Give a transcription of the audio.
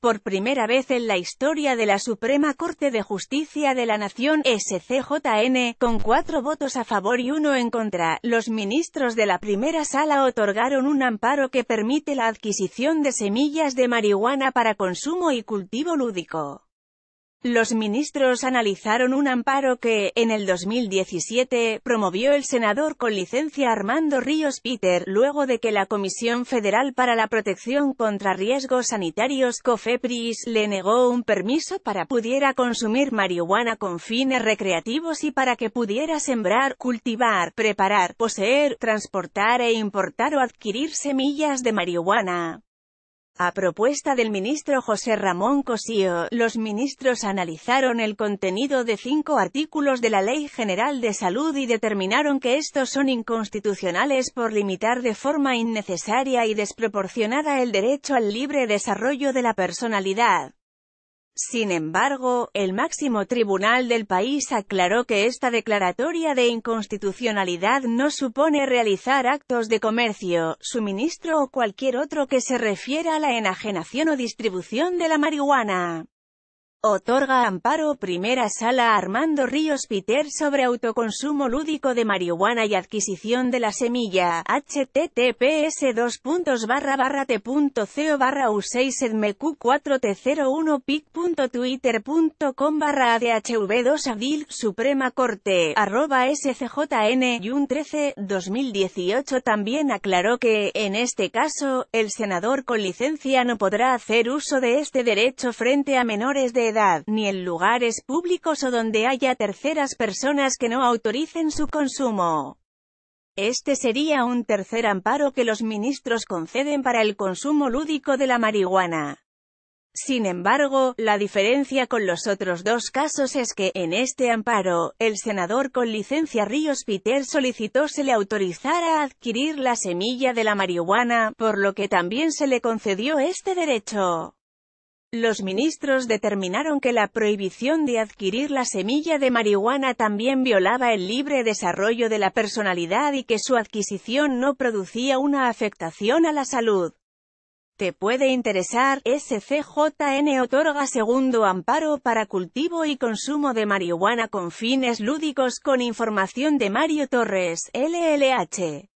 Por primera vez en la historia de la Suprema Corte de Justicia de la Nación, SCJN, con cuatro votos a favor y uno en contra, los ministros de la primera sala otorgaron un amparo que permite la adquisición de semillas de marihuana para consumo y cultivo lúdico. Los ministros analizaron un amparo que, en el 2017, promovió el senador con licencia Armando Ríos Peter, luego de que la Comisión Federal para la Protección contra Riesgos Sanitarios COFEPRIS le negó un permiso para pudiera consumir marihuana con fines recreativos y para que pudiera sembrar, cultivar, preparar, poseer, transportar e importar o adquirir semillas de marihuana. A propuesta del ministro José Ramón Cosío, los ministros analizaron el contenido de cinco artículos de la Ley General de Salud y determinaron que estos son inconstitucionales por limitar de forma innecesaria y desproporcionada el derecho al libre desarrollo de la personalidad. Sin embargo, el máximo tribunal del país aclaró que esta declaratoria de inconstitucionalidad no supone realizar actos de comercio, suministro o cualquier otro que se refiera a la enajenación o distribución de la marihuana. Otorga amparo Primera Sala Armando Ríos Peter sobre autoconsumo lúdico de marihuana y adquisición de la semilla, https 2 t.co barra u 6 edmeq 4 t 01 pic.twitter.com barra adhv 2 avil Suprema Corte, arroba scjn y un 13, 2018 también aclaró que, en este caso, el senador con licencia no podrá hacer uso de este derecho frente a menores de ni en lugares públicos o donde haya terceras personas que no autoricen su consumo. Este sería un tercer amparo que los ministros conceden para el consumo lúdico de la marihuana. Sin embargo, la diferencia con los otros dos casos es que, en este amparo, el senador con licencia Ríos Piter solicitó se le autorizara a adquirir la semilla de la marihuana, por lo que también se le concedió este derecho. Los ministros determinaron que la prohibición de adquirir la semilla de marihuana también violaba el libre desarrollo de la personalidad y que su adquisición no producía una afectación a la salud. Te puede interesar, SCJN otorga segundo amparo para cultivo y consumo de marihuana con fines lúdicos con información de Mario Torres, LLH.